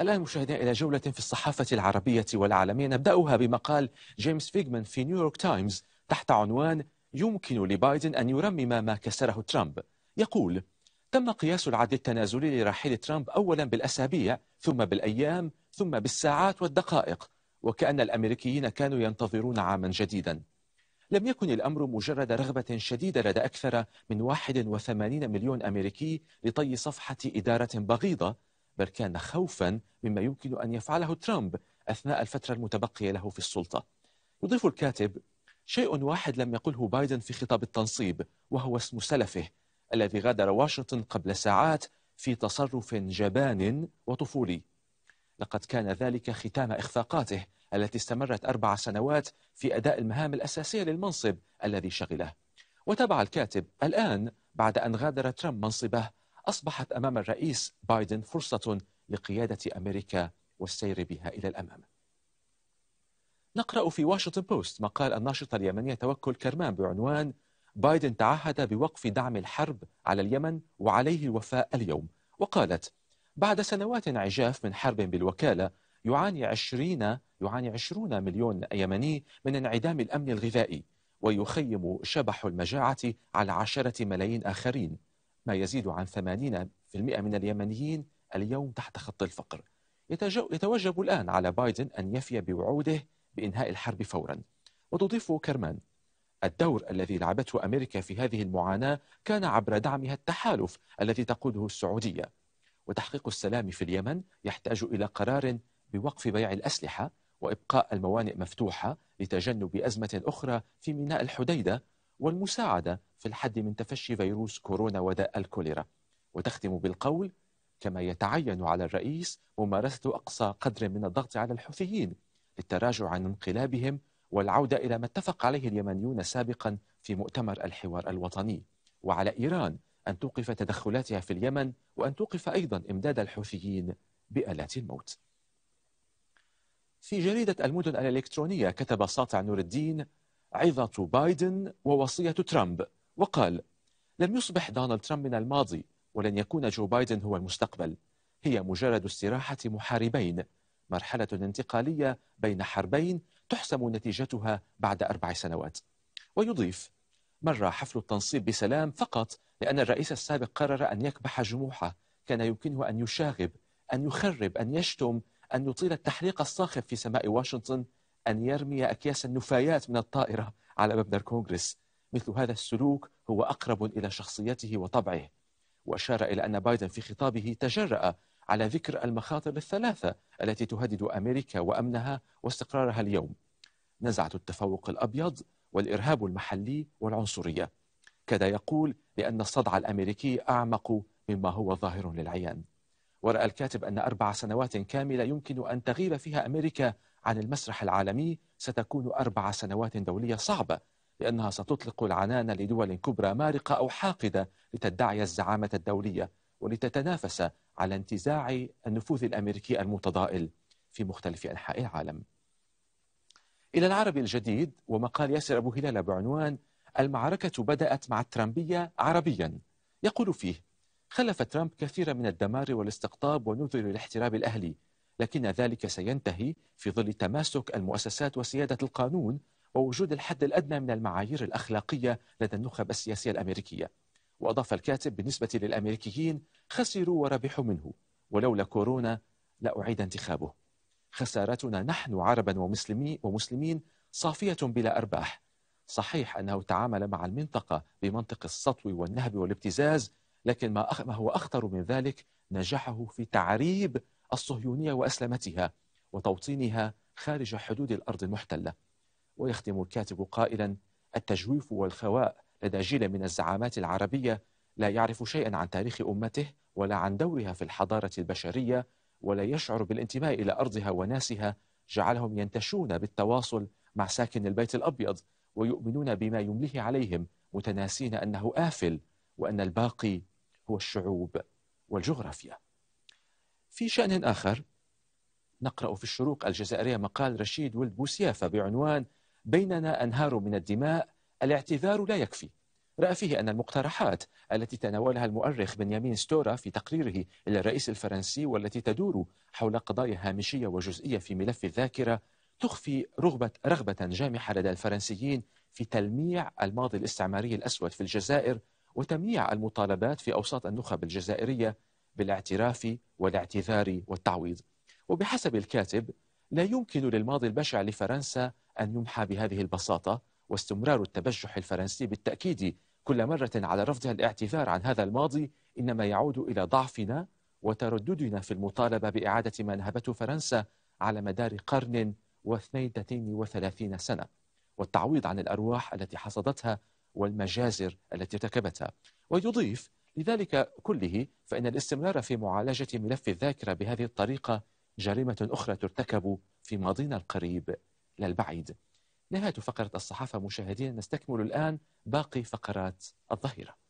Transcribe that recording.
الآن مشاهدين إلى جولة في الصحافة العربية والعالمية نبدأها بمقال جيمس فيجمان في نيويورك تايمز تحت عنوان يمكن لبايدن أن يرمم ما كسره ترامب يقول تم قياس العد التنازلي لرحيل ترامب أولا بالأسابيع ثم بالأيام ثم بالساعات والدقائق وكأن الأمريكيين كانوا ينتظرون عاما جديدا لم يكن الأمر مجرد رغبة شديدة لدى أكثر من 81 مليون أمريكي لطي صفحة إدارة بغيضة بل كان خوفا مما يمكن أن يفعله ترامب أثناء الفترة المتبقية له في السلطة يضيف الكاتب شيء واحد لم يقله بايدن في خطاب التنصيب وهو اسم سلفه الذي غادر واشنطن قبل ساعات في تصرف جبان وطفولي لقد كان ذلك ختام إخفاقاته التي استمرت أربع سنوات في أداء المهام الأساسية للمنصب الذي شغله وتابع الكاتب الآن بعد أن غادر ترامب منصبه أصبحت أمام الرئيس بايدن فرصة لقيادة أمريكا والسير بها إلى الأمام نقرأ في واشنطن بوست مقال الناشطة اليمنية توكل كرمان بعنوان بايدن تعهد بوقف دعم الحرب على اليمن وعليه الوفاء اليوم وقالت بعد سنوات عجاف من حرب بالوكالة يعاني عشرين يعاني عشرون مليون يمني من انعدام الأمن الغذائي ويخيم شبح المجاعة على عشرة ملايين آخرين ما يزيد عن 80% من اليمنيين اليوم تحت خط الفقر يتوجب الآن على بايدن أن يفي بوعوده بإنهاء الحرب فورا وتضيف كرمان الدور الذي لعبته أمريكا في هذه المعاناة كان عبر دعمها التحالف الذي تقوده السعودية وتحقيق السلام في اليمن يحتاج إلى قرار بوقف بيع الأسلحة وإبقاء الموانئ مفتوحة لتجنب أزمة أخرى في ميناء الحديدة والمساعدة في الحد من تفشي فيروس كورونا وداء الكوليرا وتختم بالقول كما يتعين على الرئيس ممارسة أقصى قدر من الضغط على الحوثيين للتراجع عن انقلابهم والعودة إلى ما اتفق عليه اليمنيون سابقا في مؤتمر الحوار الوطني وعلى إيران أن توقف تدخلاتها في اليمن وأن توقف أيضا إمداد الحوثيين بآلات الموت في جريدة المدن الإلكترونية كتب ساطع نور الدين عظة بايدن ووصية ترامب وقال لم يصبح دونالد ترامب من الماضي ولن يكون جو بايدن هو المستقبل هي مجرد استراحة محاربين مرحلة انتقالية بين حربين تحسم نتيجتها بعد أربع سنوات ويضيف مر حفل التنصيب بسلام فقط لأن الرئيس السابق قرر أن يكبح جموحه كان يمكنه أن يشاغب أن يخرب أن يشتم أن يطيل التحليق الصاخب في سماء واشنطن أن يرمي أكياس النفايات من الطائرة على مبنى الكونغرس مثل هذا السلوك هو أقرب إلى شخصيته وطبعه وأشار إلى أن بايدن في خطابه تجرأ على ذكر المخاطر الثلاثة التي تهدد أمريكا وأمنها واستقرارها اليوم نزعة التفوق الأبيض والإرهاب المحلي والعنصرية كذا يقول لأن الصدع الأمريكي أعمق مما هو ظاهر للعيان ورأى الكاتب أن أربع سنوات كاملة يمكن أن تغيب فيها أمريكا عن المسرح العالمي ستكون أربع سنوات دولية صعبة لأنها ستطلق العنان لدول كبرى مارقة أو حاقدة لتدعي الزعامة الدولية ولتتنافس على انتزاع النفوذ الأمريكي المتضائل في مختلف أنحاء العالم إلى العرب الجديد ومقال ياسر أبو هلال بعنوان المعركة بدأت مع الترامبية عربيا يقول فيه خلف ترامب كثيرا من الدمار والاستقطاب ونذر الاحتراب الأهلي لكن ذلك سينتهي في ظل تماسك المؤسسات وسيادة القانون ووجود الحد الأدنى من المعايير الأخلاقية لدى النخب السياسية الأمريكية وأضاف الكاتب بالنسبة للأمريكيين خسروا وربحوا منه ولولا كورونا لأعيد انتخابه خسارتنا نحن عربا ومسلمي ومسلمين صافية بلا أرباح صحيح أنه تعامل مع المنطقة بمنطق السطو والنهب والابتزاز لكن ما هو أخطر من ذلك نجاحه في تعريب الصهيونية وأسلمتها وتوطينها خارج حدود الأرض المحتلة ويختم الكاتب قائلا التجويف والخواء لدى جيل من الزعامات العربية لا يعرف شيئا عن تاريخ أمته ولا عن دورها في الحضارة البشرية ولا يشعر بالانتماء إلى أرضها وناسها جعلهم ينتشون بالتواصل مع ساكن البيت الأبيض ويؤمنون بما يمليه عليهم متناسين أنه آفل وأن الباقي هو الشعوب والجغرافيا في شأن آخر نقرأ في الشروق الجزائرية مقال رشيد ولد بوسيافة بعنوان بيننا أنهار من الدماء الاعتذار لا يكفي رأى فيه أن المقترحات التي تناولها المؤرخ بنيامين ستورا في تقريره إلى الرئيس الفرنسي والتي تدور حول قضايا هامشية وجزئية في ملف الذاكرة تخفي رغبة, رغبة جامحة لدى الفرنسيين في تلميع الماضي الاستعماري الأسود في الجزائر وتمييع المطالبات في أوساط النخب الجزائرية بالاعتراف والاعتذار والتعويض وبحسب الكاتب لا يمكن للماضي البشع لفرنسا أن يمحى بهذه البساطة واستمرار التبجح الفرنسي بالتأكيد كل مرة على رفضها الاعتذار عن هذا الماضي إنما يعود إلى ضعفنا وترددنا في المطالبة بإعادة ما نهبته فرنسا على مدار قرن واثنين وثلاثين سنة والتعويض عن الأرواح التي حصدتها والمجازر التي ارتكبتها ويضيف لذلك كله فإن الاستمرار في معالجة ملف الذاكرة بهذه الطريقة جريمة أخرى ترتكب في ماضينا القريب للبعيد نهاية فقرة الصحافة مشاهدينا نستكمل الآن باقي فقرات الظهيره